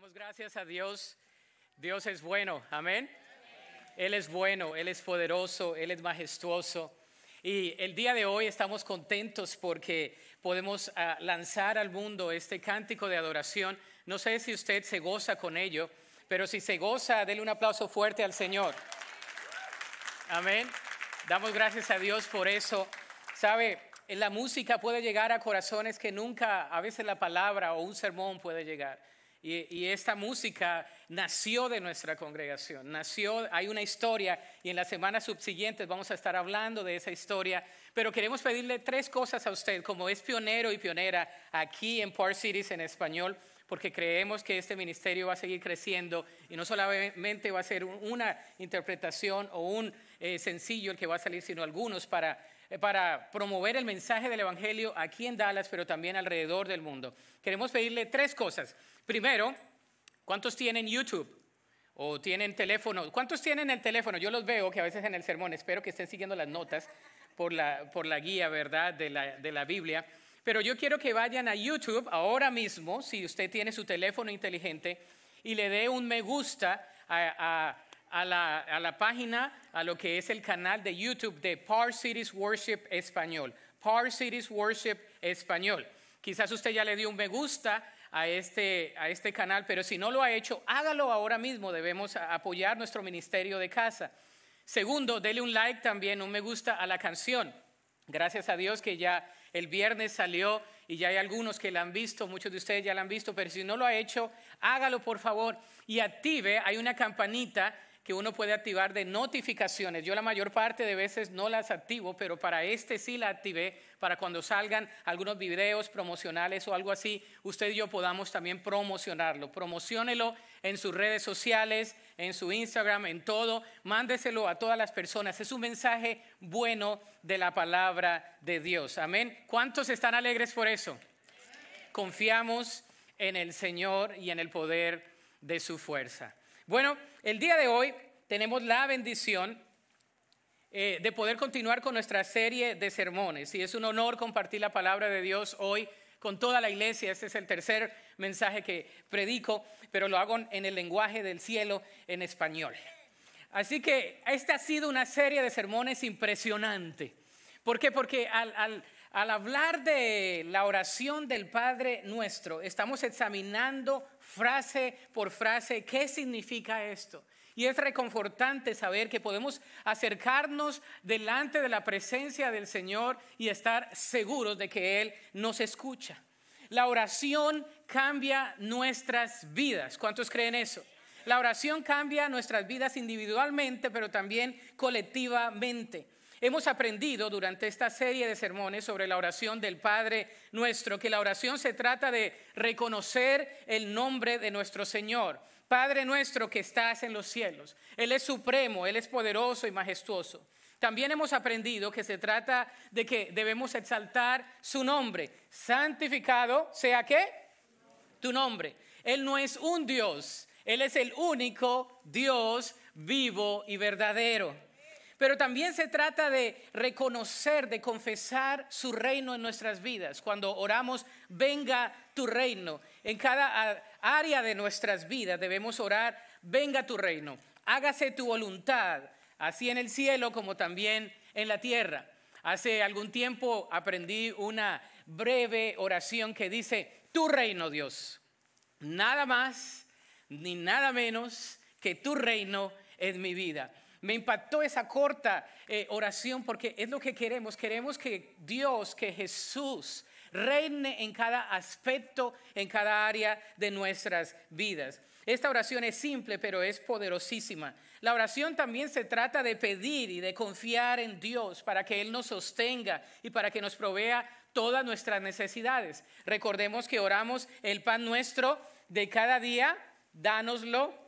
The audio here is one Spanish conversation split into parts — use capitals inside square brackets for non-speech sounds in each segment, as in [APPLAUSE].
Damos gracias a Dios. Dios es bueno, amén. Él es bueno, Él es poderoso, Él es majestuoso. Y el día de hoy estamos contentos porque podemos ah, lanzar al mundo este cántico de adoración. No sé si usted se goza con ello, pero si se goza, déle un aplauso fuerte al Señor. Amén. Damos gracias a Dios por eso. Sabe, la música puede llegar a corazones que nunca, a veces la palabra o un sermón puede llegar. Y, esta música nació de nuestra congregación, nació, hay una historia y en las semanas subsiguientes vamos a estar hablando de esa historia, pero queremos pedirle tres cosas a usted, como es pionero y pionera aquí en Park Cities en español, porque creemos que este ministerio va a seguir creciendo y no solamente va a ser una interpretación o un eh, sencillo el que va a salir, sino algunos para eh, para promover el mensaje del Evangelio aquí en Dallas, pero también alrededor del mundo. Queremos pedirle tres cosas. Primero, ¿cuántos tienen YouTube? ¿O tienen teléfono? ¿Cuántos tienen el teléfono? Yo los veo que a veces en el sermón, espero que estén siguiendo las notas por la, por la guía, ¿verdad?, de la, de la Biblia. Pero yo quiero que vayan a YouTube ahora mismo, si usted tiene su teléfono inteligente, y le dé un me gusta a, a, la, a, la, página, a lo que es el canal de YouTube de Par Cities Worship Español. Par Cities Worship Español. Quizás usted ya le dio un me gusta a este, a este canal, pero si no lo ha hecho, hágalo ahora mismo. Debemos apoyar nuestro ministerio de casa. Segundo, dele un like también, un me gusta a la canción. Gracias a Dios que ya el viernes salió y ya hay algunos que la han visto, muchos de ustedes ya la han visto, pero si no lo ha hecho, hágalo por favor y active, hay una campanita que uno puede activar de notificaciones. Yo la mayor parte de veces no las activo, pero para este sí la activé, para cuando salgan algunos videos promocionales o algo así, usted y yo podamos también promocionarlo. promocionelo en sus redes sociales, en su Instagram, en todo. Mándeselo a todas las personas. Es un mensaje bueno de la palabra de Dios. Amén. ¿Cuántos están alegres por eso? Confiamos en el Señor y en el poder de su fuerza. Bueno, el día de hoy tenemos la bendición eh, de poder continuar con nuestra serie de sermones y es un honor compartir la palabra de Dios hoy con toda la iglesia. Este es el tercer mensaje que predico, pero lo hago en el lenguaje del cielo, en español. Así que esta ha sido una serie de sermones impresionante. ¿Por qué? Porque al, al hablar de la oración del Padre nuestro, estamos examinando frase por frase qué significa esto. Y es reconfortante saber que podemos acercarnos delante de la presencia del Señor y estar seguros de que Él nos escucha. La oración cambia nuestras vidas. ¿Cuántos creen eso? La oración cambia nuestras vidas individualmente, pero también colectivamente. Hemos aprendido durante esta serie de sermones sobre la oración del Padre nuestro, que la oración se trata de reconocer el nombre de nuestro Señor. Padre nuestro que estás en los cielos. Él es supremo, Él es poderoso y majestuoso. También hemos aprendido que se trata de que debemos exaltar su nombre. Santificado sea que Tu nombre. Él no es un Dios, Él es el único Dios vivo y verdadero. Pero también se trata de reconocer, de confesar su reino en nuestras vidas. Cuando oramos, venga tu reino. En cada área de nuestras vidas debemos orar, venga tu reino, hágase tu voluntad, así en el cielo como también en la tierra. Hace algún tiempo aprendí una breve oración que dice, tu reino Dios, nada más ni nada menos que tu reino en mi vida. Me impactó esa corta eh, oración porque es lo que queremos. Queremos que Dios, que Jesús reine en cada aspecto, en cada área de nuestras vidas. Esta oración es simple, pero es poderosísima. La oración también se trata de pedir y de confiar en Dios para que Él nos sostenga y para que nos provea todas nuestras necesidades. Recordemos que oramos el pan nuestro de cada día, dánoslo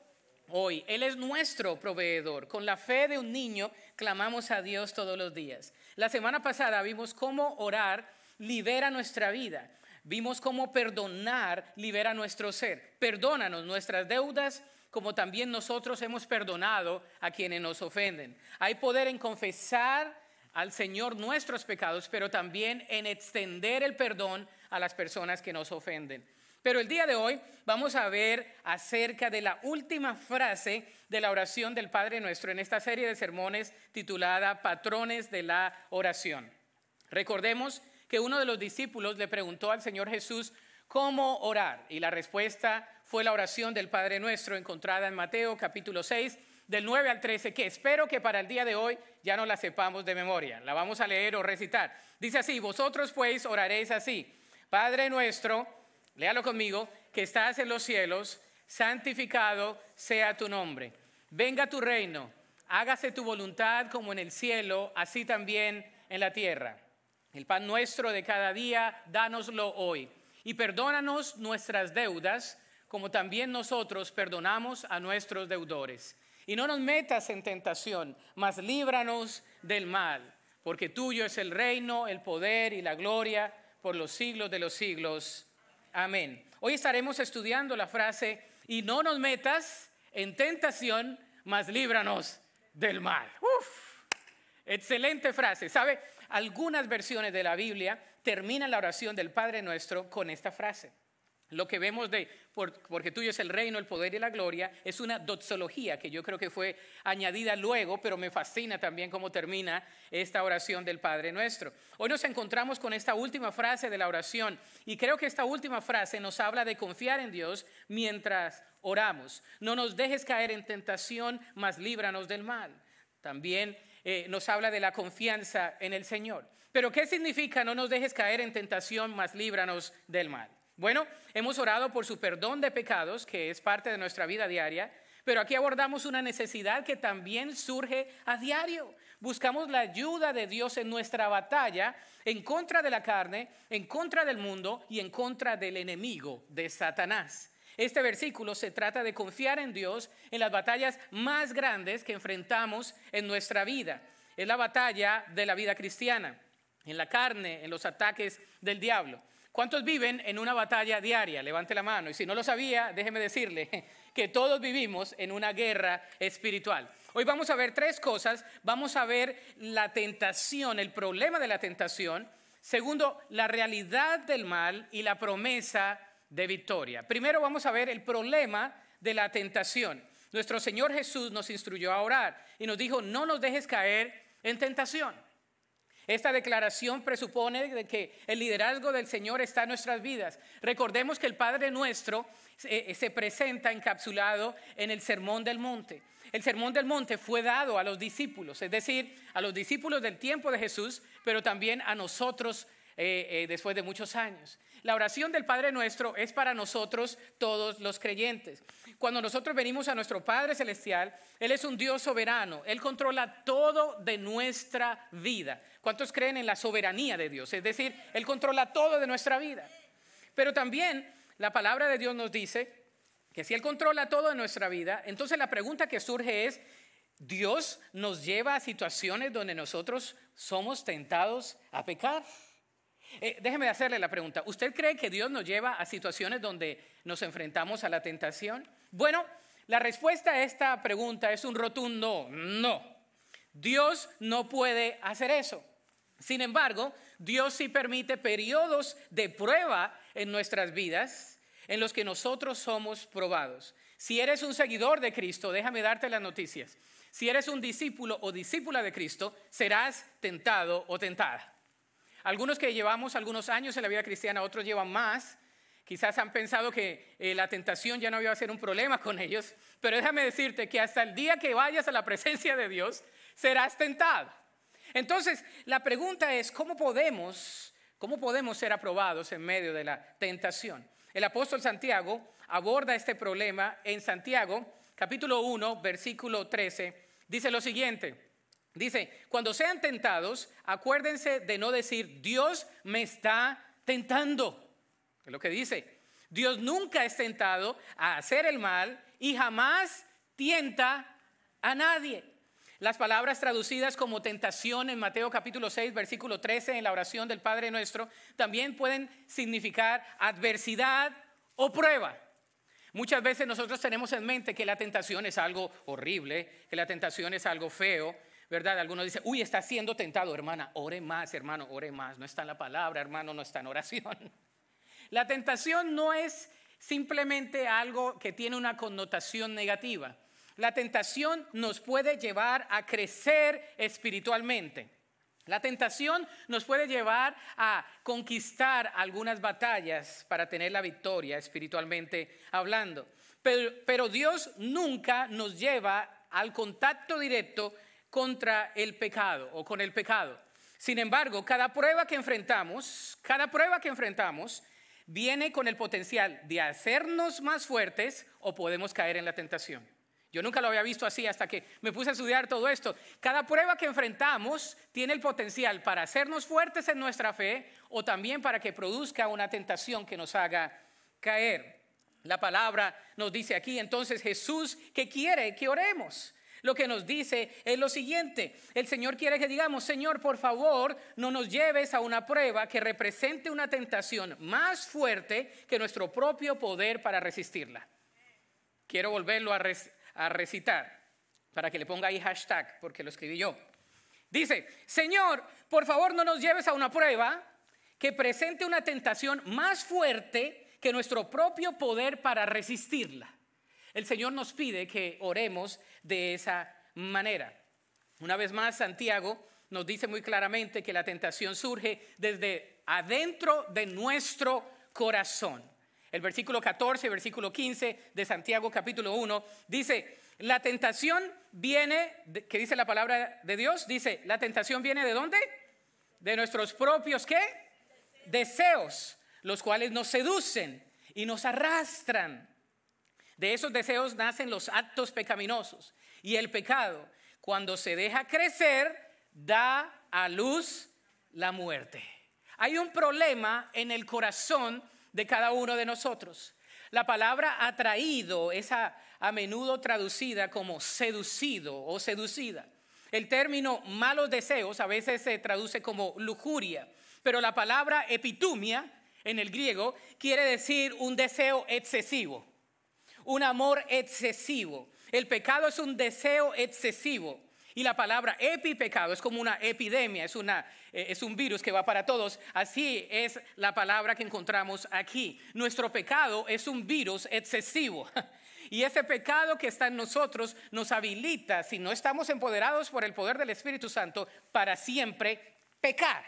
hoy. Él es nuestro proveedor. Con la fe de un niño clamamos a Dios todos los días. La semana pasada vimos cómo orar libera nuestra vida. Vimos cómo perdonar libera nuestro ser. Perdónanos nuestras deudas como también nosotros hemos perdonado a quienes nos ofenden. Hay poder en confesar al Señor nuestros pecados, pero también en extender el perdón a las personas que nos ofenden. Pero el día de hoy vamos a ver acerca de la última frase de la oración del Padre Nuestro en esta serie de sermones titulada Patrones de la Oración. Recordemos que uno de los discípulos le preguntó al Señor Jesús cómo orar y la respuesta fue la oración del Padre Nuestro encontrada en Mateo capítulo 6 del 9 al 13 que espero que para el día de hoy ya no la sepamos de memoria. La vamos a leer o recitar. Dice así, vosotros pues oraréis así, Padre Nuestro, léalo conmigo, que estás en los cielos, santificado sea tu nombre. Venga tu reino, hágase tu voluntad como en el cielo, así también en la tierra. El pan nuestro de cada día, dánoslo hoy. Y perdónanos nuestras deudas, como también nosotros perdonamos a nuestros deudores. Y no nos metas en tentación, mas líbranos del mal, porque tuyo es el reino, el poder y la gloria por los siglos de los siglos. Amén. Hoy estaremos estudiando la frase, y no nos metas en tentación, mas líbranos del mal. Uf, excelente frase. ¿Sabe? Algunas versiones de la Biblia terminan la oración del Padre Nuestro con esta frase. Lo que vemos de, porque tuyo es el reino, el poder y la gloria, es una doxología que yo creo que fue añadida luego, pero me fascina también cómo termina esta oración del Padre nuestro. Hoy nos encontramos con esta última frase de la oración y creo que esta última frase nos habla de confiar en Dios mientras oramos. No nos dejes caer en tentación, mas líbranos del mal. También eh, nos habla de la confianza en el Señor. Pero ¿qué significa no nos dejes caer en tentación, mas líbranos del mal? Bueno, hemos orado por su perdón de pecados, que es parte de nuestra vida diaria, pero aquí abordamos una necesidad que también surge a diario. Buscamos la ayuda de Dios en nuestra batalla en contra de la carne, en contra del mundo y en contra del enemigo de Satanás. Este versículo se trata de confiar en Dios en las batallas más grandes que enfrentamos en nuestra vida. Es la batalla de la vida cristiana, en la carne, en los ataques del diablo. ¿Cuántos viven en una batalla diaria? Levante la mano. Y si no lo sabía, déjeme decirle [LAUGHS] que todos vivimos en una guerra espiritual. Hoy vamos a ver tres cosas. Vamos a ver la tentación, el problema de la tentación. Segundo, la realidad del mal y la promesa de victoria. Primero vamos a ver el problema de la tentación. Nuestro Señor Jesús nos instruyó a orar y nos dijo, no nos dejes caer en tentación. Esta declaración presupone de que el liderazgo del Señor está en nuestras vidas. Recordemos que el Padre nuestro eh, eh, se, presenta encapsulado en el Sermón del Monte. El Sermón del Monte fue dado a los discípulos, es decir, a los discípulos del tiempo de Jesús, pero también a nosotros eh, después de muchos años. La oración del Padre nuestro es para nosotros todos los creyentes. Cuando nosotros venimos a nuestro Padre Celestial, Él es un Dios soberano, Él controla todo de nuestra vida. ¿Cuántos creen en la soberanía de Dios? Es decir, Él controla todo de nuestra vida. Pero también la palabra de Dios nos dice que si Él controla todo de nuestra vida, entonces la pregunta que surge es, Dios nos lleva a situaciones donde nosotros somos tentados a pecar. Eh, déjeme hacerle la pregunta. ¿Usted cree que Dios nos lleva a situaciones donde nos enfrentamos a la tentación? Bueno, la respuesta a esta pregunta es un rotundo no. Dios no puede hacer eso. Sin embargo, Dios sí permite periodos de prueba en nuestras vidas en los que nosotros somos probados. Si eres un seguidor de Cristo, déjame darte las noticias. Si eres un discípulo o discípula de Cristo, serás tentado o tentada. Algunos que llevamos algunos años en la vida cristiana, otros llevan más, quizás han pensado que eh, la tentación ya no iba a ser un problema con ellos, pero déjame decirte que hasta el día que vayas a la presencia de Dios, serás tentado. Entonces, la pregunta es, ¿cómo podemos, cómo podemos ser aprobados en medio de la tentación? El apóstol Santiago aborda este problema en Santiago, capítulo 1, versículo 13. Dice lo siguiente, dice, cuando sean tentados, acuérdense de no decir, Dios me está tentando. Es lo que dice. Dios nunca es tentado a hacer el mal y jamás tienta a nadie. Las palabras traducidas como tentación en Mateo capítulo 6, versículo 13, en la oración del Padre Nuestro, también pueden significar adversidad o prueba. Muchas veces nosotros tenemos en mente que la tentación es algo horrible, que la tentación es algo feo, ¿verdad? Algunos dicen, uy, está siendo tentado, hermana, ore más, hermano, ore más. No está en la palabra, hermano, no está en oración. [LAUGHS] La tentación no es simplemente algo que tiene una connotación negativa. La tentación nos puede llevar a crecer espiritualmente. La tentación nos puede llevar a conquistar algunas batallas para tener la victoria espiritualmente hablando. Pero, Dios nunca nos lleva al contacto directo contra el pecado o con el pecado. Sin embargo, cada prueba que enfrentamos, cada prueba que enfrentamos viene con el potencial de hacernos más fuertes o podemos caer en la tentación. Yo nunca lo había visto así hasta que me puse a estudiar todo esto. Cada prueba que enfrentamos tiene el potencial para hacernos fuertes en nuestra fe o también para que produzca una tentación que nos haga caer. La palabra nos dice aquí entonces Jesús que quiere que oremos. Lo que nos dice es lo siguiente. El Señor quiere que digamos, Señor, por favor, no nos lleves a una prueba que represente una tentación más fuerte que nuestro propio poder para resistirla. Quiero volverlo a, res a recitar, para que le ponga ahí hashtag, porque lo escribí yo. Dice, Señor, por favor no nos lleves a una prueba que presente una tentación más fuerte que nuestro propio poder para resistirla. El Señor nos pide que oremos de esa manera. Una vez más, Santiago nos dice muy claramente que la tentación surge desde adentro de nuestro corazón el versículo 14, versículo 15 de Santiago capítulo 1, dice, la tentación viene, que dice la palabra de Dios, dice, la tentación viene de dónde? De nuestros propios, ¿qué? Deseos, los cuales nos seducen y nos arrastran. De esos deseos nacen los actos pecaminosos y el pecado, cuando se deja crecer, da a luz la muerte. Hay un problema en el corazón de cada uno de nosotros. La palabra atraído es a, a menudo traducida como seducido o seducida. El término malos deseos a veces se traduce como lujuria, pero la palabra epitumia en el griego quiere decir un deseo excesivo, un amor excesivo. El pecado es un deseo excesivo y la palabra epipecado es como una epidemia, es, una, eh, es un virus que va para todos. Así es la palabra que encontramos aquí. Nuestro pecado es un virus excesivo. [LAUGHS] Y ese pecado que está en nosotros nos habilita, si no estamos empoderados por el poder del Espíritu Santo, para siempre pecar.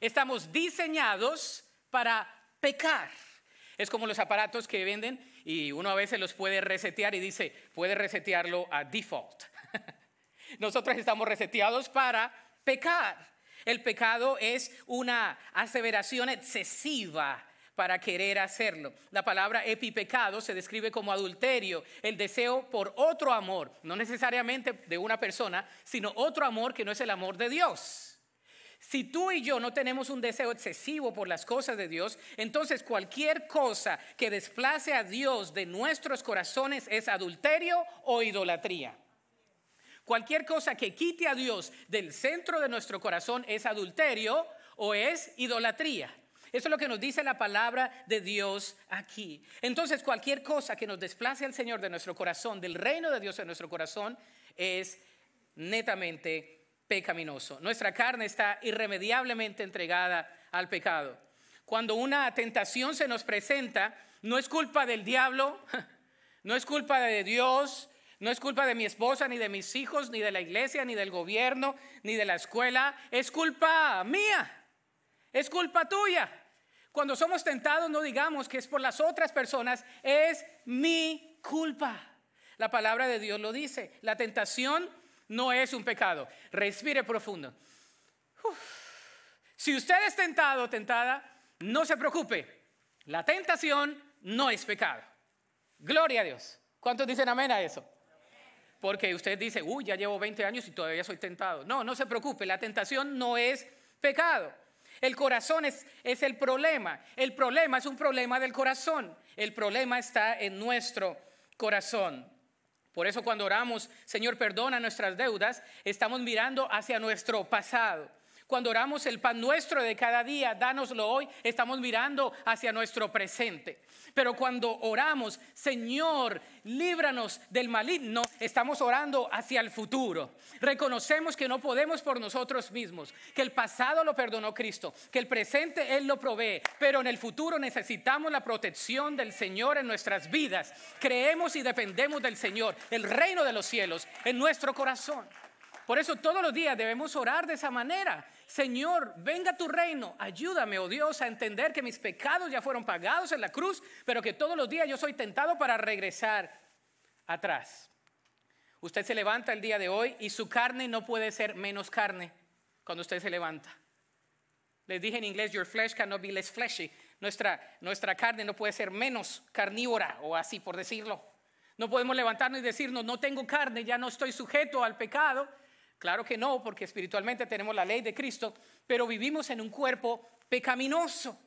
Estamos diseñados para pecar. Es como los aparatos que venden y uno a veces los puede resetear y dice, puede resetearlo a default. [LAUGHS] Nosotros estamos reseteados para pecar. El pecado es una aseveración excesiva para querer hacerlo. La palabra epipecado se describe como adulterio, el deseo por otro amor, no necesariamente de una persona, sino otro amor que no es el amor de Dios. Si tú y yo no tenemos un deseo excesivo por las cosas de Dios, entonces cualquier cosa que desplace a Dios de nuestros corazones es adulterio o idolatría. Cualquier cosa que quite a Dios del centro de nuestro corazón es adulterio o es idolatría. Eso es lo que nos dice la palabra de Dios aquí. Entonces, cualquier cosa que nos desplace al Señor de nuestro corazón, del reino de Dios en nuestro corazón, es netamente pecaminoso. Nuestra carne está irremediablemente entregada al pecado. Cuando una tentación se nos presenta, no es culpa del diablo, [LAUGHS] no es culpa de Dios, no es culpa de mi esposa, ni de mis hijos, ni de la iglesia, ni del gobierno, ni de la escuela. Es culpa mía. Es culpa tuya. Cuando somos tentados no digamos que es por las otras personas. Es mi culpa. La palabra de Dios lo dice. La tentación no es un pecado. Respire profundo. Si usted es tentado o tentada, no se preocupe. La tentación no es pecado. Gloria a Dios. ¿Cuántos dicen amén a eso? porque usted dice, uy, ya llevo 20 años y todavía soy tentado. No, no se preocupe, la tentación no es pecado. El corazón es, es el problema. El problema es un problema del corazón. El problema está en nuestro corazón. Por eso cuando oramos, Señor, perdona nuestras deudas, estamos mirando hacia nuestro pasado. Cuando oramos el pan nuestro de cada día, dánoslo hoy, estamos mirando hacia nuestro presente. Pero cuando oramos, Señor, líbranos del maligno, estamos orando hacia el futuro. Reconocemos que no podemos por nosotros mismos, que el pasado lo perdonó Cristo, que el presente Él lo provee, pero en el futuro necesitamos la protección del Señor en nuestras vidas. Creemos y dependemos del Señor, el reino de los cielos, en nuestro corazón. Por eso todos los días debemos orar de esa manera. Señor, venga tu reino, ayúdame, oh Dios, a entender que mis pecados ya fueron pagados en la cruz, pero que todos los días yo soy tentado para regresar atrás. Usted se levanta el día de hoy y su carne no puede ser menos carne cuando usted se levanta. Les dije en inglés, your flesh cannot be less fleshy. Nuestra, nuestra carne no puede ser menos carnívora, o así por decirlo. No podemos levantarnos y decirnos, no tengo carne, ya no estoy sujeto al pecado, Claro que no, porque espiritualmente tenemos la ley de Cristo, pero vivimos en un cuerpo pecaminoso.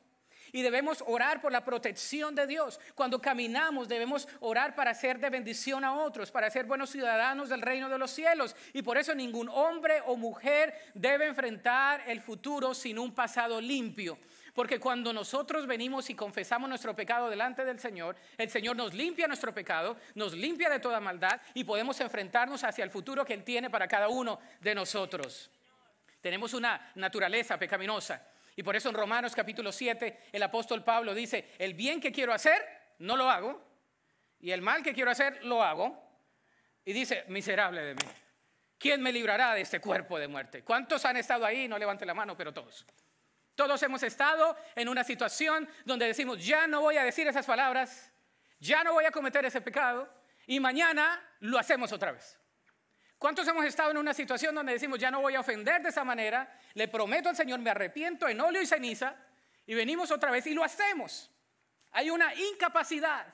Y debemos orar por la protección de Dios. Cuando caminamos debemos orar para ser de bendición a otros, para ser buenos ciudadanos del reino de los cielos. Y por eso ningún hombre o mujer debe enfrentar el futuro sin un pasado limpio. Porque cuando nosotros venimos y confesamos nuestro pecado delante del Señor, el Señor nos limpia nuestro pecado, nos limpia de toda maldad y podemos enfrentarnos hacia el futuro que Él tiene para cada uno de nosotros. Tenemos una naturaleza pecaminosa. Y por eso en Romanos capítulo 7 el apóstol Pablo dice, el bien que quiero hacer, no lo hago, y el mal que quiero hacer, lo hago. Y dice, miserable de mí, ¿quién me librará de este cuerpo de muerte? ¿Cuántos han estado ahí? No levante la mano, pero todos. Todos hemos estado en una situación donde decimos, ya no voy a decir esas palabras, ya no voy a cometer ese pecado, y mañana lo hacemos otra vez. ¿Cuántos hemos estado en una situación donde decimos, ya no voy a ofender de esa manera, le prometo al Señor, me arrepiento en óleo y ceniza, y venimos otra vez y lo hacemos? Hay una incapacidad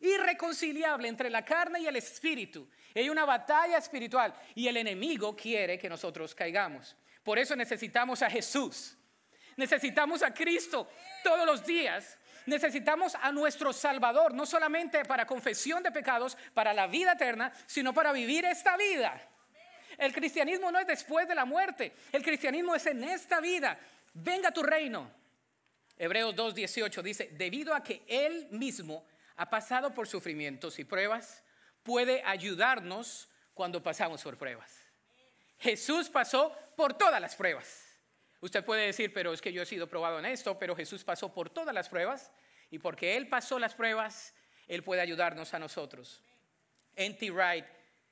irreconciliable entre la carne y el espíritu. Hay una batalla espiritual y el enemigo quiere que nosotros caigamos. Por eso necesitamos a Jesús. Necesitamos a Cristo todos los días. Necesitamos a nuestro Salvador, no solamente para confesión de pecados, para la vida eterna, sino para vivir esta vida. El cristianismo no es después de la muerte, el cristianismo es en esta vida. Venga tu reino. Hebreos 2.18 dice, debido a que Él mismo ha pasado por sufrimientos y pruebas, puede ayudarnos cuando pasamos por pruebas. Jesús pasó por todas las pruebas. Usted puede decir, pero es que yo he sido probado en esto, pero Jesús pasó por todas las pruebas y porque Él pasó las pruebas, Él puede ayudarnos a nosotros. N.T. Wright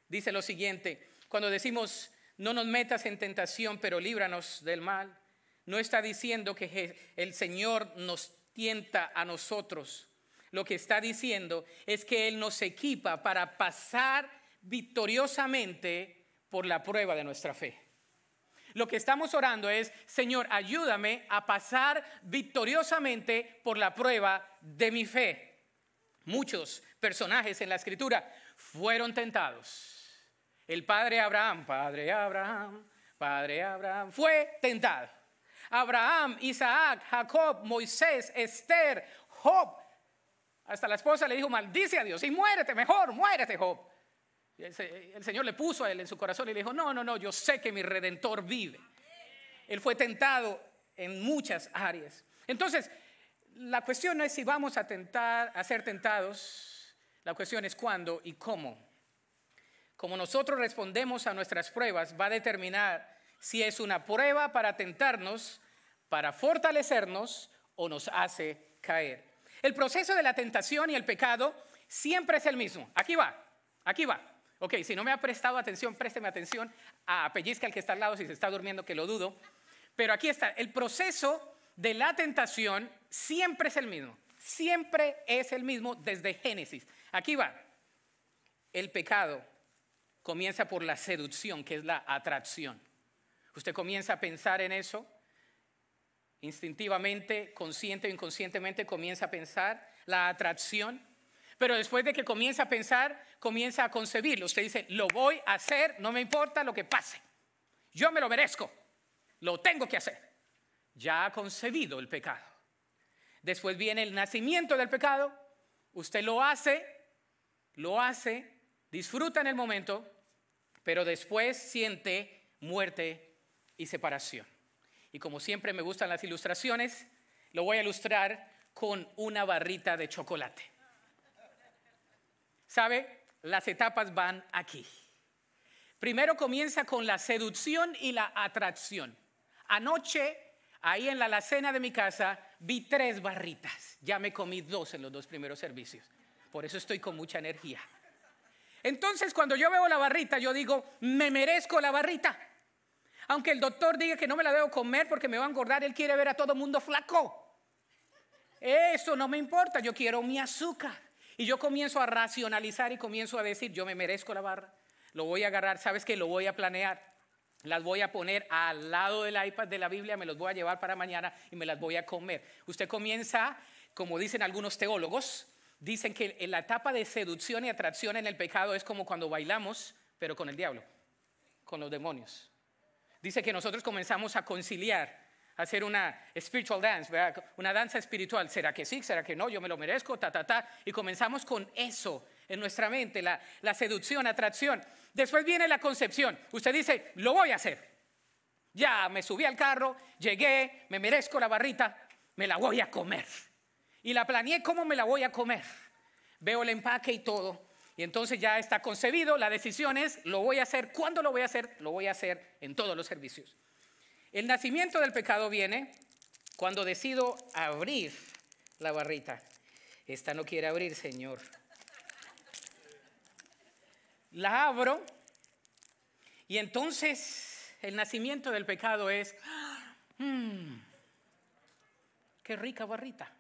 dice lo siguiente, cuando decimos, no nos metas en tentación, pero líbranos del mal, no está diciendo que el Señor nos tienta a nosotros. Lo que está diciendo es que Él nos equipa para pasar victoriosamente por la prueba de nuestra fe. Lo que estamos orando es, Señor, ayúdame a pasar victoriosamente por la prueba de mi fe. Muchos personajes en la escritura fueron tentados. El padre Abraham, padre Abraham, padre Abraham, fue tentado. Abraham, Isaac, Jacob, Moisés, Esther, Job. Hasta la esposa le dijo, maldice a Dios y muérete, mejor, muérete, Job. El Señor le puso a él en su corazón y le dijo, no, no, no, yo sé que mi redentor vive. Él fue tentado en muchas áreas. Entonces, la cuestión no es si vamos a, a ser tentados, la cuestión es cuándo y cómo. Como nosotros respondemos a nuestras pruebas va a determinar si es una prueba para tentarnos, para fortalecernos o nos hace caer. El proceso de la tentación y el pecado siempre es el mismo. Aquí va, aquí va. Ok, si no me ha prestado atención, présteme atención a pellizca al que está al lado si se está durmiendo, que lo dudo. Pero aquí está, el proceso de la tentación siempre es el mismo, siempre es el mismo desde Génesis. Aquí va, el pecado comienza por la seducción, que es la atracción. Usted comienza a pensar en eso, instintivamente, consciente o inconscientemente comienza a pensar la atracción pero después de que comienza a pensar, comienza a concebirlo. Usted dice, lo voy a hacer, no me importa lo que pase. Yo me lo merezco, lo tengo que hacer. Ya ha concebido el pecado. Después viene el nacimiento del pecado, usted lo hace, lo hace, disfruta en el momento, pero después siente muerte y separación. Y como siempre me gustan las ilustraciones, lo voy a ilustrar con una barrita de chocolate. ¿Sabe? Las etapas van aquí. Primero comienza con la seducción y la atracción. Anoche, ahí en la alacena de mi casa, vi tres barritas. Ya me comí dos en los dos primeros servicios. Por eso estoy con mucha energía. Entonces, cuando yo veo la barrita, yo digo, me merezco la barrita. Aunque el doctor diga que no me la debo comer porque me va a engordar, él quiere ver a todo mundo flaco. Eso no me importa, yo quiero mi azúcar. Y yo comienzo a racionalizar y comienzo a decir, yo me merezco la barra, lo voy a agarrar, ¿sabes que Lo voy a planear. Las voy a poner al lado del iPad de la Biblia, me los voy a llevar para mañana y me las voy a comer. Usted comienza, como dicen algunos teólogos, dicen que en la etapa de seducción y atracción en el pecado es como cuando bailamos, pero con el diablo, con los demonios. Dice que nosotros comenzamos a conciliar hacer una spiritual dance, una danza espiritual. ¿Será que sí? ¿Será que no? Yo me lo merezco, ta, ta, ta. Y comenzamos con eso en nuestra mente, la, la seducción, atracción. Después viene la concepción. Usted dice, lo voy a hacer. Ya me subí al carro, llegué, me merezco la barrita, me la voy a comer. Y la planeé cómo me la voy a comer. Veo el empaque y todo. Y entonces ya está concebido, la decisión es, lo voy a hacer, ¿cuándo lo voy a hacer? Lo voy a hacer en todos los servicios. El nacimiento del pecado viene cuando decido abrir la barrita. Esta no quiere abrir, Señor. La abro y entonces el nacimiento del pecado es, mm, qué rica barrita.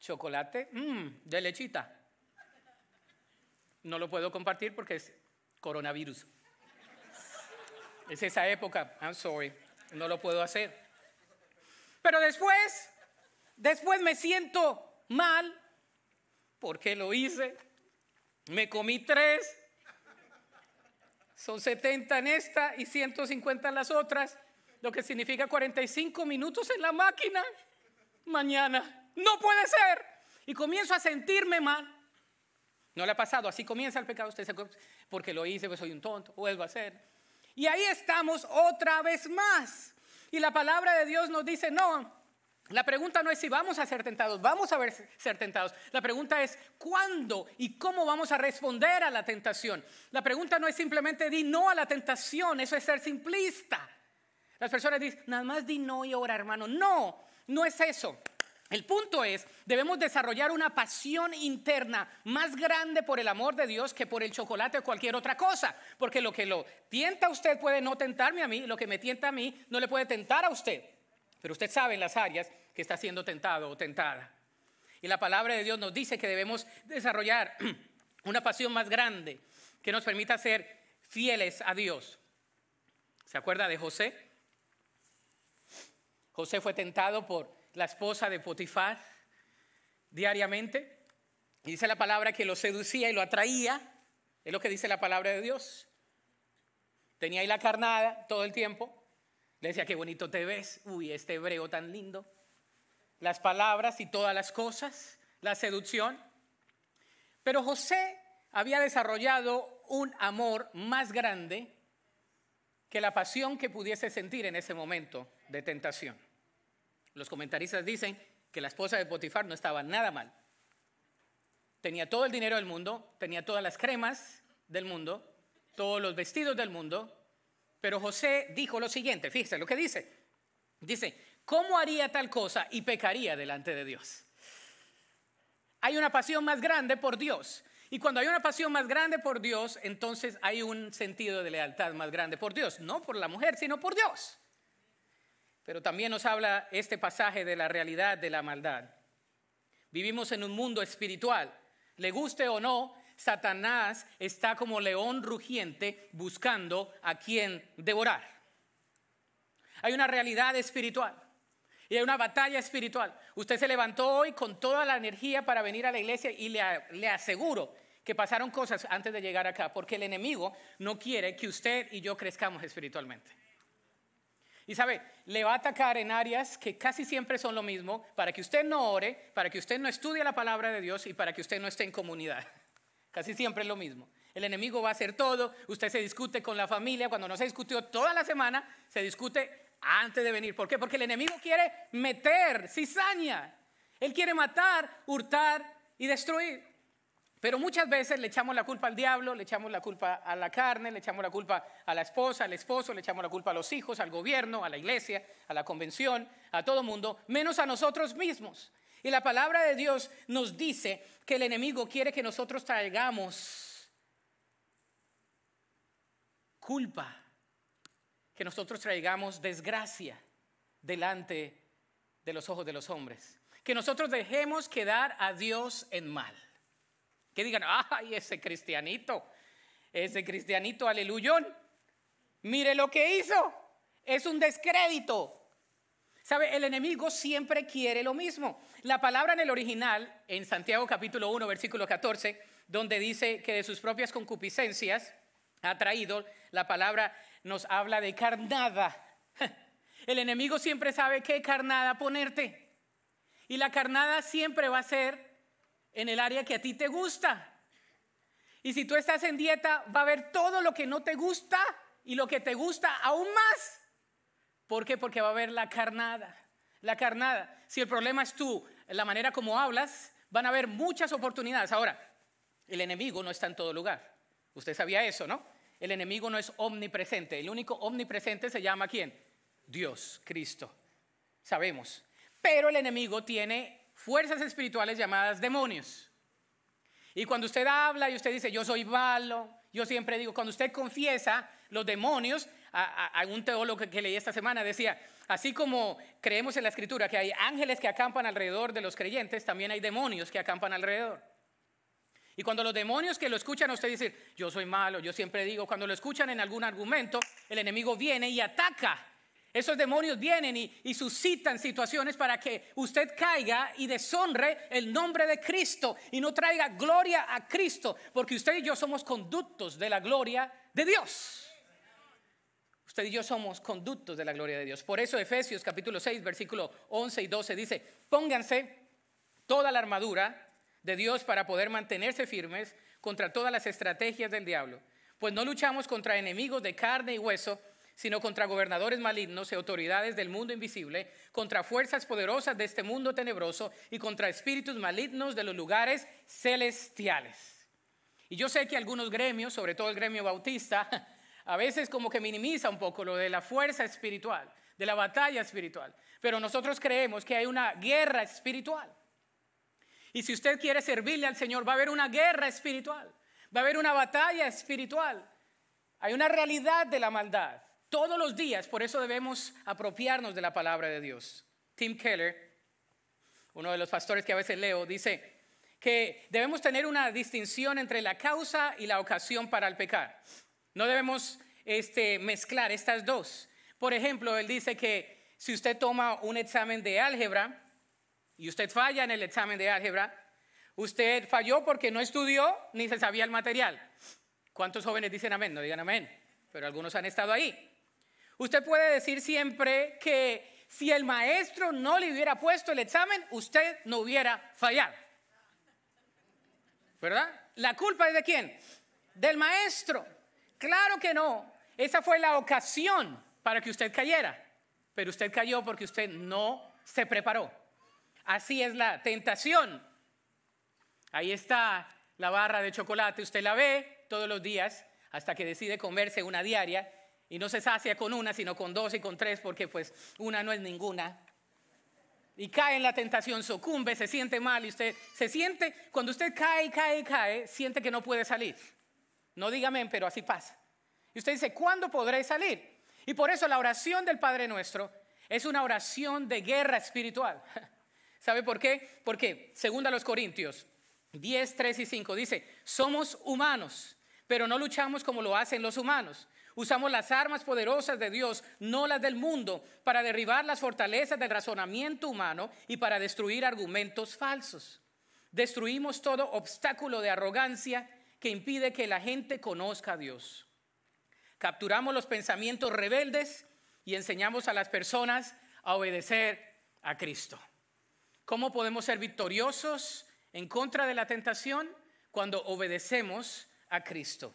Chocolate, mmm, de lechita. No lo puedo compartir porque es coronavirus. Es esa época. I'm sorry. No lo puedo hacer. Pero después, después me siento mal porque lo hice. Me comí tres. Son 70 en esta y 150 en las otras. Lo que significa 45 minutos en la máquina. Mañana. No puede ser. Y comienzo a sentirme mal. No le ha pasado, así comienza el pecado. Usted se porque lo hice, pues soy un tonto, vuelvo a hacer. Y ahí estamos otra vez más. Y la palabra de Dios nos dice, no, la pregunta no es si vamos a ser tentados, vamos a ser tentados. La pregunta es cuándo y cómo vamos a responder a la tentación. La pregunta no es simplemente di no a la tentación, eso es ser simplista. Las personas dicen, nada más di no y ora hermano. No, no es eso. El punto es, debemos desarrollar una pasión interna más grande por el amor de Dios que por el chocolate o cualquier otra cosa, porque lo que lo tienta a usted puede no tentarme a mí, lo que me tienta a mí no le puede tentar a usted. Pero usted sabe en las áreas que está siendo tentado o tentada. Y la palabra de Dios nos dice que debemos desarrollar [CLEARS THROAT] una pasión más grande que nos permita ser fieles a Dios. ¿Se acuerda de José? José fue tentado por la esposa de Potifar, diariamente. Y dice la palabra que lo seducía y lo atraía. Es lo que dice la palabra de Dios. Tenía ahí la carnada todo el tiempo. Le decía, qué bonito te ves. Uy, este hebreo tan lindo. Las palabras y todas las cosas. La seducción. Pero José había desarrollado un amor más grande que la pasión que pudiese sentir en ese momento de tentación. Los comentaristas dicen que la esposa de Potifar no estaba nada mal. Tenía todo el dinero del mundo, tenía todas las cremas del mundo, todos los vestidos del mundo, pero José dijo lo siguiente, fíjese lo que dice. Dice, ¿cómo haría tal cosa y pecaría delante de Dios? Hay una pasión más grande por Dios. Y cuando hay una pasión más grande por Dios, entonces hay un sentido de lealtad más grande por Dios, no por la mujer, sino por Dios. Pero también nos habla este pasaje de la realidad de la maldad. Vivimos en un mundo espiritual. Le guste o no, Satanás está como león rugiente buscando a quien devorar. Hay una realidad espiritual y hay una batalla espiritual. Usted se levantó hoy con toda la energía para venir a la iglesia y le, le aseguro que pasaron cosas antes de llegar acá, porque el enemigo no quiere que usted y yo crezcamos espiritualmente. Y sabe, le va a atacar en áreas que casi siempre son lo mismo, para que usted no ore, para que usted no estudie la palabra de Dios y para que usted no esté en comunidad. [LAUGHS] Casi siempre es lo mismo. El enemigo va a hacer todo, usted se discute con la familia, cuando no se discutió toda la semana, se discute antes de venir. ¿Por qué? Porque el enemigo quiere meter cizaña. Él quiere matar, hurtar y destruir. Pero muchas veces le echamos la culpa al diablo, le echamos la culpa a la carne, le echamos la culpa a la esposa, al esposo, le echamos la culpa a los hijos, al gobierno, a la iglesia, a la convención, a todo mundo, menos a nosotros mismos. Y la palabra de Dios nos dice que el enemigo quiere que nosotros traigamos culpa, que nosotros traigamos desgracia delante de los ojos de los hombres, que nosotros dejemos quedar a Dios en mal. Que digan, ay, ese cristianito, ese cristianito, aleluyón, mire lo que hizo, es un descrédito. ¿Sabe? El enemigo siempre quiere lo mismo. La palabra en el original, en Santiago capítulo 1, versículo 14, donde dice que de sus propias concupiscencias ha traído, la palabra nos habla de carnada. [LAUGHS] El enemigo siempre sabe qué carnada ponerte. Y la carnada siempre va a ser en el área que a ti te gusta. Y si tú estás en dieta, va a haber todo lo que no te gusta y lo que te gusta aún más. ¿Por qué? Porque va a haber la carnada. La carnada. Si el problema es tú, la manera como hablas, van a haber muchas oportunidades. Ahora, el enemigo no está en todo lugar. Usted sabía eso, ¿no? El enemigo no es omnipresente. El único omnipresente se llama quién? Dios, Cristo. Sabemos. Pero el enemigo tiene fuerzas espirituales llamadas demonios. Y cuando usted habla y usted dice, yo soy malo, yo siempre digo, cuando usted confiesa los demonios, a, un teólogo que leí esta semana decía, así como creemos en la escritura que hay ángeles que acampan alrededor de los creyentes, también hay demonios que acampan alrededor. Y cuando los demonios que lo escuchan usted dice yo soy malo, yo siempre digo, cuando lo escuchan en algún argumento, el enemigo viene y ataca esos demonios vienen y, suscitan situaciones para que usted caiga y deshonre el nombre de Cristo y no traiga gloria a Cristo, porque usted y yo somos conductos de la gloria de Dios. Usted y yo somos conductos de la gloria de Dios. Por eso Efesios capítulo 6, versículo 11 y 12 dice, pónganse toda la armadura de Dios para poder mantenerse firmes contra todas las estrategias del diablo, pues no luchamos contra enemigos de carne y hueso, sino contra gobernadores malignos y autoridades del mundo invisible, contra fuerzas poderosas de este mundo tenebroso y contra espíritus malignos de los lugares celestiales. Y yo sé que algunos gremios, sobre todo el gremio bautista, [LAUGHS] a veces como que minimiza un poco lo de la fuerza espiritual, de la batalla espiritual, pero nosotros creemos que hay una guerra espiritual. Y si usted quiere servirle al Señor, va a haber una guerra espiritual, va a haber una batalla espiritual. Hay una realidad de la maldad. Todos los días, por eso debemos apropiarnos de la palabra de Dios. Tim Keller, uno de los pastores que a veces leo, dice que debemos tener una distinción entre la causa y la ocasión para el pecar. No debemos este, mezclar estas dos. Por ejemplo, él dice que si usted toma un examen de álgebra y usted falla en el examen de álgebra, usted falló porque no estudió ni se sabía el material. ¿Cuántos jóvenes dicen amén? No digan amén, pero algunos han estado ahí. Usted puede decir siempre que si el maestro no le hubiera puesto el examen, usted no hubiera fallado. ¿Verdad? ¿La culpa es de quién? Del maestro. Claro que no. Esa fue la ocasión para que usted cayera. Pero usted cayó porque usted no se preparó. Así es la tentación. Ahí está la barra de chocolate. Usted la ve todos los días hasta que decide comerse una diaria y no se sacia con una, sino con dos y con tres, porque pues una no es ninguna. Y cae en la tentación, sucumbe, se siente mal y usted se siente, cuando usted cae, cae, cae, siente que no puede salir. No dígame, pero así pasa. Y usted dice, ¿cuándo podré salir? Y por eso la oración del Padre Nuestro es una oración de guerra espiritual. [LAUGHS] ¿Sabe por qué? Porque, según a los Corintios 10, 3 y 5, dice, somos humanos, pero no luchamos como lo hacen los humanos. Usamos las armas poderosas de Dios, no las del mundo, para derribar las fortalezas del razonamiento humano y para destruir argumentos falsos. Destruimos todo obstáculo de arrogancia que impide que la gente conozca a Dios. Capturamos los pensamientos rebeldes y enseñamos a las personas a obedecer a Cristo. ¿Cómo podemos ser victoriosos en contra de la tentación? Cuando obedecemos a Cristo.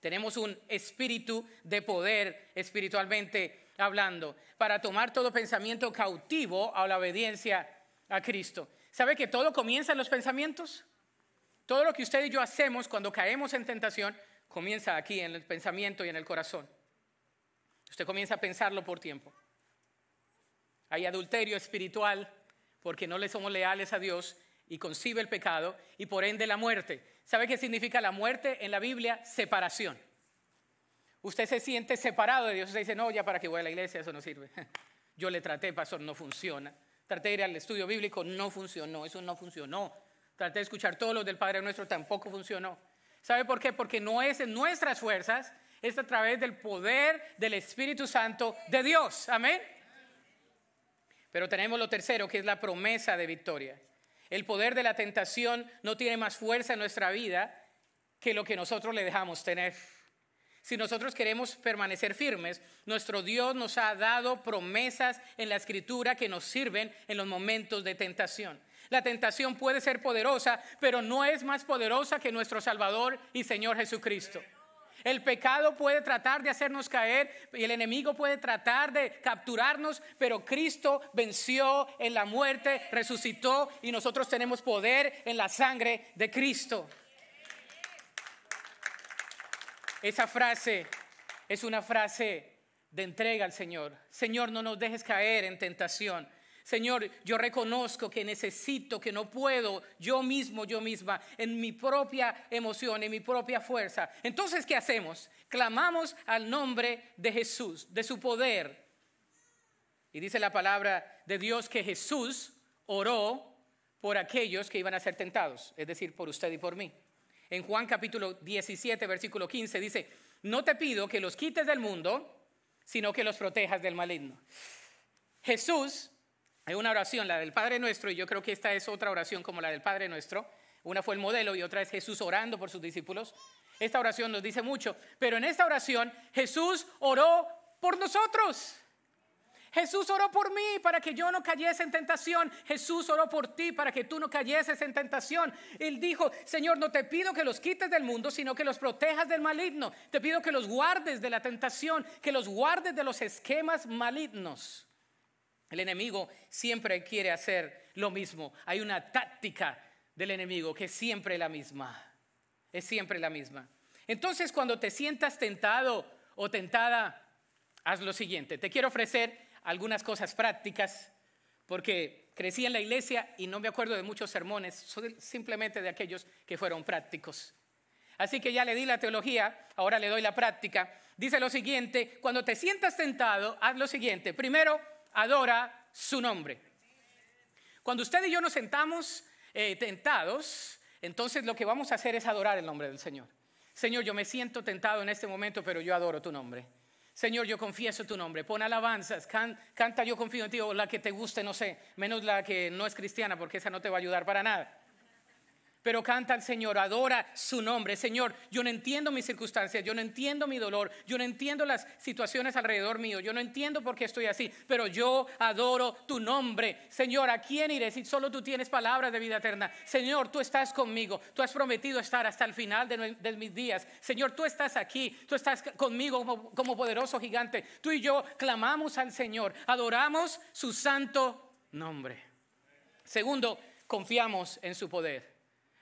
Tenemos un espíritu de poder espiritualmente hablando para tomar todo pensamiento cautivo a la obediencia a Cristo. ¿Sabe que todo comienza en los pensamientos? Todo lo que usted y yo hacemos cuando caemos en tentación comienza aquí, en el pensamiento y en el corazón. Usted comienza a pensarlo por tiempo. Hay adulterio espiritual porque no le somos leales a Dios y concibe el pecado y por ende la muerte. ¿Sabe qué significa la muerte en la Biblia? Separación. Usted se siente separado de Dios. Usted dice, no, ya para que voy a la iglesia, eso no sirve. [LAUGHS] Yo le traté, pastor, no funciona. Traté de ir al estudio bíblico, no funcionó, eso no funcionó. Traté de escuchar todos los del Padre Nuestro, tampoco funcionó. ¿Sabe por qué? Porque no es en nuestras fuerzas, es a través del poder del Espíritu Santo de Dios. Amén. Pero tenemos lo tercero, que es la promesa de victoria. El poder de la tentación no tiene más fuerza en nuestra vida que lo que nosotros le dejamos tener. Si nosotros queremos permanecer firmes, nuestro Dios nos ha dado promesas en la escritura que nos sirven en los momentos de tentación. La tentación puede ser poderosa, pero no es más poderosa que nuestro Salvador y Señor Jesucristo. El pecado puede tratar de hacernos caer y el enemigo puede tratar de capturarnos, pero Cristo venció en la muerte, resucitó y nosotros tenemos poder en la sangre de Cristo. Esa frase es una frase de entrega al Señor. Señor, no nos dejes caer en tentación. Señor, yo reconozco que necesito, que no puedo yo mismo, yo misma, en mi propia emoción, en mi propia fuerza. Entonces, ¿qué hacemos? Clamamos al nombre de Jesús, de su poder. Y dice la palabra de Dios que Jesús oró por aquellos que iban a ser tentados, es decir, por usted y por mí. En Juan capítulo 17, versículo 15 dice, no te pido que los quites del mundo, sino que los protejas del maligno. Jesús hay una oración, la del Padre Nuestro, y yo creo que esta es otra oración como la del Padre Nuestro. Una fue el modelo y otra es Jesús orando por sus discípulos. Esta oración nos dice mucho, pero en esta oración Jesús oró por nosotros. Jesús oró por mí para que yo no cayese en tentación. Jesús oró por ti para que tú no cayeses en tentación. Él dijo, Señor, no te pido que los quites del mundo, sino que los protejas del maligno. Te pido que los guardes de la tentación, que los guardes de los esquemas malignos. El enemigo siempre quiere hacer lo mismo. Hay una táctica del enemigo que es siempre la misma. Es siempre la misma. Entonces, cuando te sientas tentado o tentada, haz lo siguiente. Te quiero ofrecer algunas cosas prácticas porque crecí en la iglesia y no me acuerdo de muchos sermones, simplemente de aquellos que fueron prácticos. Así que ya le di la teología, ahora le doy la práctica. Dice lo siguiente, cuando te sientas tentado, haz lo siguiente. Primero, adora su nombre. Cuando usted y yo nos sentamos eh, tentados, entonces lo que vamos a hacer es adorar el nombre del Señor. Señor, yo me siento tentado en este momento, pero yo adoro tu nombre. Señor, yo confieso tu nombre. Pon alabanzas, canta yo confío en ti o la que te guste, no sé, menos la que no es cristiana, porque esa no te va a ayudar para nada. Pero canta el Señor, adora su nombre. Señor, yo no entiendo mis circunstancias, yo no entiendo mi dolor, yo no entiendo las situaciones alrededor mío, yo no entiendo por qué estoy así, pero yo adoro tu nombre. Señor, ¿a quién iré si solo tú tienes palabras de vida eterna? Señor, tú estás conmigo, tú has prometido estar hasta el final de, mis días. Señor, tú estás aquí, tú estás conmigo como poderoso gigante. Tú y yo clamamos al Señor, adoramos su santo nombre. Segundo, confiamos en su poder.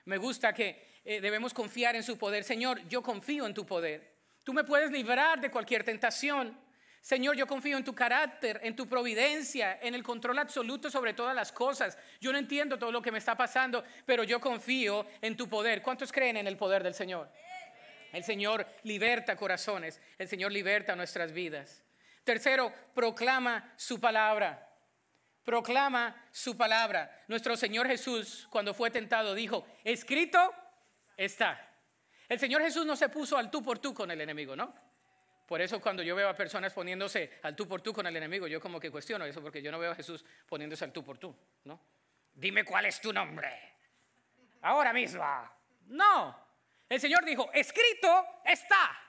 Me gusta que eh, debemos confiar en su poder. Señor, yo confío en tu poder. Tú me puedes librar de cualquier tentación. Señor, yo confío en tu carácter, en tu providencia, en el control absoluto sobre todas las cosas. Yo no entiendo todo lo que me está pasando, pero yo confío en tu poder. ¿Cuántos creen en el poder del Señor? El Señor liberta corazones, el Señor liberta nuestras vidas. Tercero, proclama su palabra proclama su palabra. Nuestro Señor Jesús, cuando fue tentado, dijo, escrito está. El Señor Jesús no se puso al tú por tú con el enemigo, ¿no? Por eso cuando yo veo a personas poniéndose al tú por tú con el enemigo, yo como que cuestiono eso, porque yo no veo a Jesús poniéndose al tú por tú, ¿no? Dime cuál es tu nombre. Ahora mismo. No. El Señor dijo, escrito está.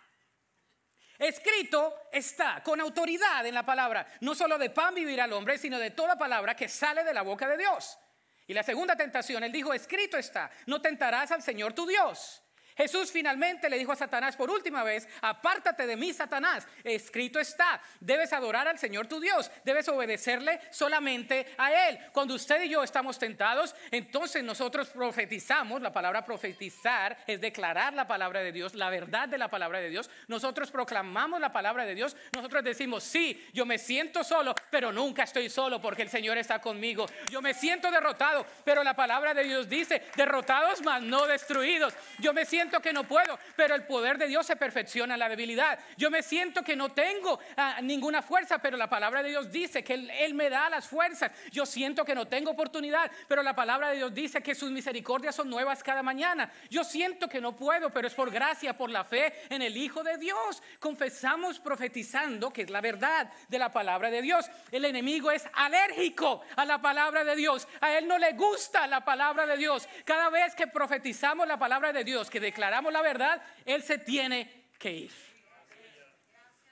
Escrito está con autoridad en la palabra. No solo de pan vivirá el hombre, sino de toda palabra que sale de la boca de Dios. Y la segunda tentación, él dijo, escrito está, no tentarás al Señor tu Dios. Jesús finalmente le dijo a Satanás por última vez, apártate de mí, Satanás. Escrito está, debes adorar al Señor tu Dios, debes obedecerle solamente a Él. Cuando usted y yo estamos tentados, entonces nosotros profetizamos, la palabra profetizar es declarar la palabra de Dios, la verdad de la palabra de Dios. Nosotros proclamamos la palabra de Dios, nosotros decimos, sí, yo me siento solo, pero nunca estoy solo porque el Señor está conmigo. Yo me siento derrotado, pero la palabra de Dios dice, derrotados mas no destruidos. Yo me siento siento que no puedo, pero el poder de Dios se perfecciona en la debilidad. Yo me siento que no tengo ah, ninguna fuerza, pero la palabra de Dios dice que él, él, me da las fuerzas. Yo siento que no tengo oportunidad, pero la palabra de Dios dice que sus misericordias son nuevas cada mañana. Yo siento que no puedo, pero es por gracia, por la fe en el Hijo de Dios. Confesamos profetizando que es la verdad de la palabra de Dios. El enemigo es alérgico a la palabra de Dios. A él no le gusta la palabra de Dios. Cada vez que profetizamos la palabra de Dios, que de declaramos la verdad, Él se tiene que ir.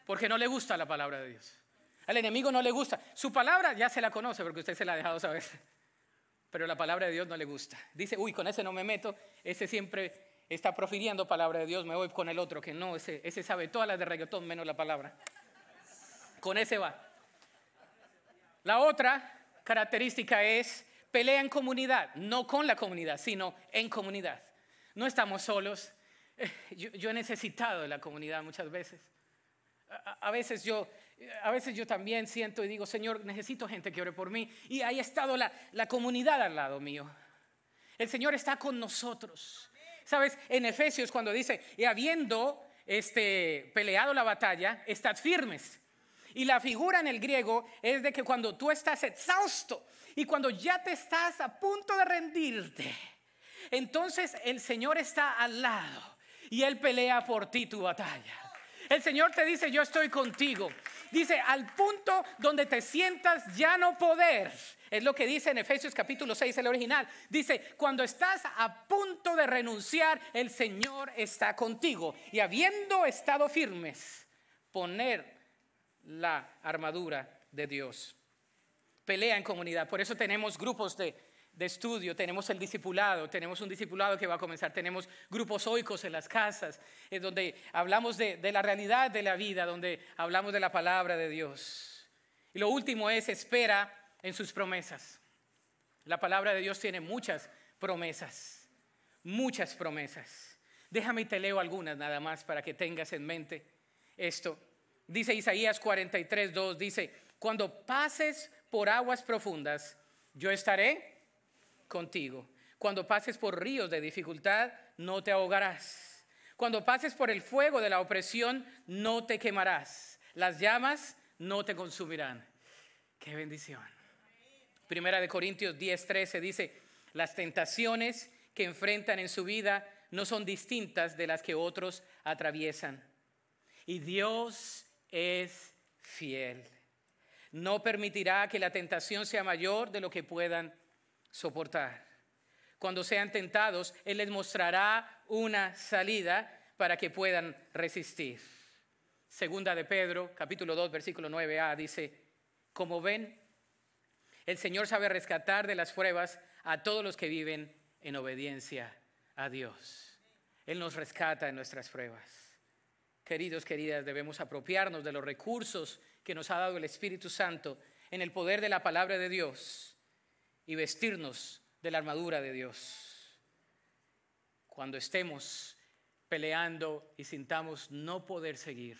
Porque no le gusta la palabra de Dios. Al enemigo no le gusta. Su palabra ya se la conoce porque usted se la ha dejado saber. Pero la palabra de Dios no le gusta. Dice, uy, con ese no me meto. Ese siempre está profiriendo palabra de Dios. Me voy con el otro que no. Ese, sabe todas las de reggaetón menos la palabra. Con ese va. La otra característica es pelea en comunidad. No con la comunidad, sino en comunidad no estamos solos. [LAUGHS] Yo, he necesitado de la comunidad muchas veces. A, veces yo, a veces yo también siento y digo, Señor, necesito gente que ore por mí. Y ahí ha estado la, comunidad al lado mío. El Señor está con nosotros. Sabes, en Efesios cuando dice, y habiendo este, peleado la batalla, estad firmes. Y la figura en el griego es de que cuando tú estás exhausto y cuando ya te estás a punto de rendirte, entonces el Señor está al lado y Él pelea por ti tu batalla. El Señor te dice, yo estoy contigo. Dice, al punto donde te sientas ya no poder. Es lo que dice en Efesios capítulo 6, el original. Dice, cuando estás a punto de renunciar, el Señor está contigo. Y habiendo estado firmes, poner la armadura de Dios. Pelea en comunidad. Por eso tenemos grupos de de estudio, tenemos el discipulado, tenemos un discipulado que va a comenzar, tenemos grupos oicos en las casas, en donde hablamos de, de la realidad de la vida, donde hablamos de la palabra de Dios. Y lo último es, espera en sus promesas. La palabra de Dios tiene muchas promesas, muchas promesas. Déjame y te leo algunas nada más para que tengas en mente esto. Dice Isaías 43, 2, dice, cuando pases por aguas profundas, yo estaré contigo. Cuando pases por ríos de dificultad, no te ahogarás. Cuando pases por el fuego de la opresión, no te quemarás. Las llamas no te consumirán. Qué bendición. Primera de Corintios 10:13 dice, las tentaciones que enfrentan en su vida no son distintas de las que otros atraviesan. Y Dios es fiel. No permitirá que la tentación sea mayor de lo que puedan soportar. Cuando sean tentados, Él les mostrará una salida para que puedan resistir. Segunda de Pedro, capítulo 2, versículo 9a, dice, como ven, el Señor sabe rescatar de las pruebas a todos los que viven en obediencia a Dios. Él nos rescata en nuestras pruebas. Queridos, queridas, debemos apropiarnos de los recursos que nos ha dado el Espíritu Santo en el poder de la palabra de Dios y vestirnos de la armadura de Dios. Cuando estemos peleando y sintamos no poder seguir,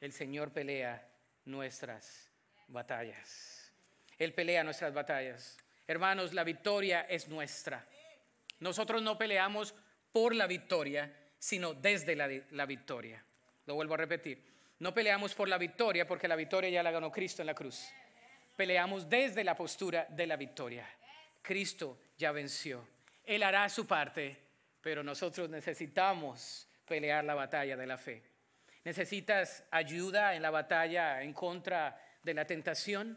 el Señor pelea nuestras batallas. Él pelea nuestras batallas. Hermanos, la victoria es nuestra. Nosotros no peleamos por la victoria, sino desde la, la, victoria. Lo vuelvo a repetir. No peleamos por la victoria porque la victoria ya la ganó Cristo en la cruz peleamos desde la postura de la victoria. Cristo ya venció. Él hará su parte, pero nosotros necesitamos pelear la batalla de la fe. ¿Necesitas ayuda en la batalla en contra de la tentación?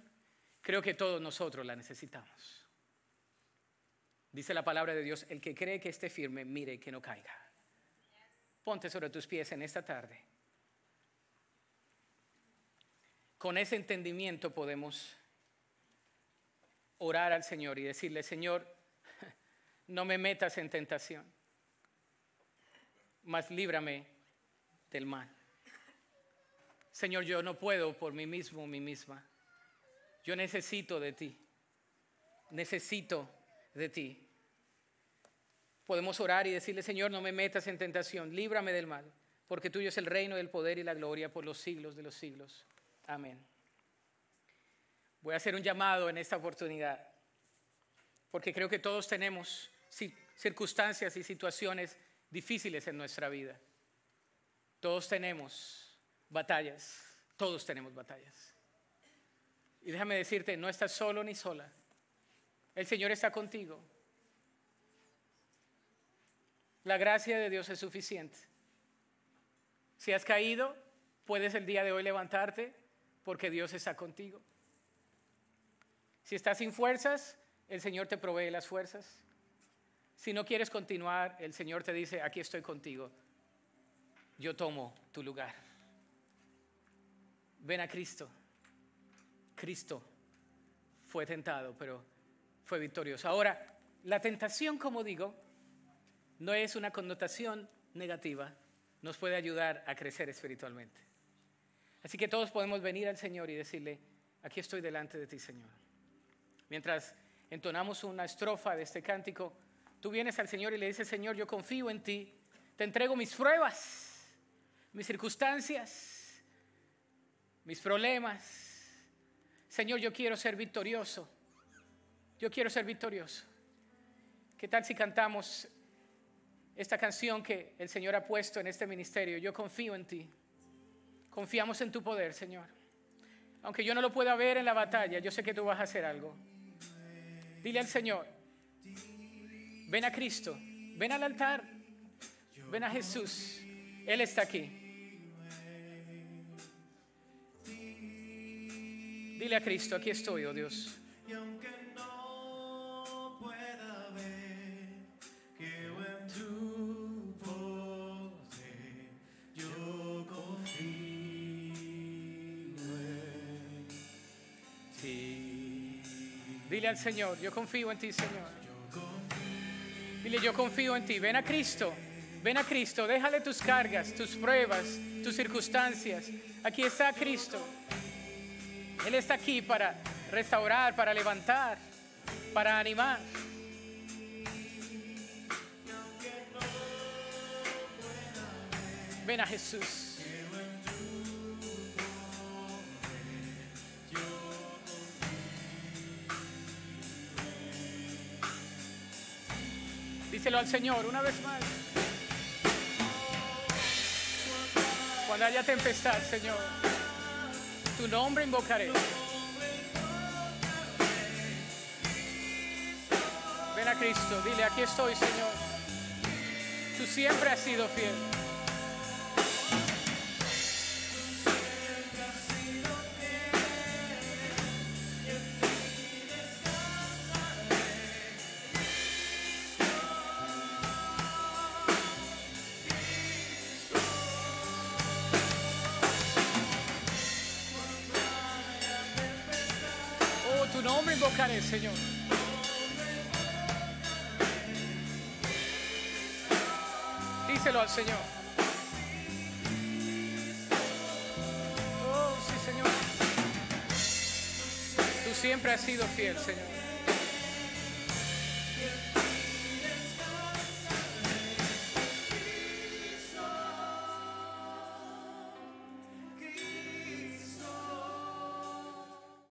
Creo que todos nosotros la necesitamos. Dice la palabra de Dios, el que cree que esté firme, mire que no caiga. Ponte sobre tus pies en esta tarde. Con ese entendimiento podemos orar al Señor y decirle, Señor, [LAUGHS] no me metas en tentación, mas líbrame del mal. Señor, yo no puedo por mí mismo, mí misma. Yo necesito de ti. Necesito de ti. Podemos orar y decirle, Señor, no me metas en tentación, líbrame del mal, porque tuyo es el reino, el poder y la gloria por los siglos de los siglos. Amén. Voy a hacer un llamado en esta oportunidad, porque creo que todos tenemos circunstancias y situaciones difíciles en nuestra vida. Todos tenemos batallas, todos tenemos batallas. Y déjame decirte, no estás solo ni sola. El Señor está contigo. La gracia de Dios es suficiente. Si has caído, puedes el día de hoy levantarte porque Dios está contigo. Si estás sin fuerzas, el Señor te provee las fuerzas. Si no quieres continuar, el Señor te dice, aquí estoy contigo, yo tomo tu lugar. Ven a Cristo. Cristo fue tentado, pero fue victorioso. Ahora, la tentación, como digo, no es una connotación negativa, nos puede ayudar a crecer espiritualmente. Así que todos podemos venir al Señor y decirle, aquí estoy delante de ti, Señor mientras entonamos una estrofa de este cántico, tú vienes al Señor y le dices, Señor, yo confío en ti, te entrego mis pruebas, mis circunstancias, mis problemas. Señor, yo quiero ser victorioso. Yo quiero ser victorioso. ¿Qué tal si cantamos esta canción que el Señor ha puesto en este ministerio? Yo confío en ti. Confiamos en tu poder, Señor. Aunque yo no lo pueda ver en la batalla, yo sé que tú vas a hacer algo. Dile al Señor, ven a Cristo, ven al altar, ven a Jesús, Él está aquí. Dile a Cristo, aquí estoy, oh Dios. Señor, yo confío en ti, Señor. Dile, yo confío en ti. Ven a Cristo, ven a Cristo, déjale tus cargas, tus pruebas, tus circunstancias. Aquí está Cristo. Él está aquí para restaurar, para levantar, para animar. Ven a Jesús. Díselo al Señor una vez más. Cuando haya tempestad, Señor, tu nombre invocaré. Ven a Cristo, dile, aquí estoy, Señor. Tú siempre has sido fiel. sido fiel, Señor.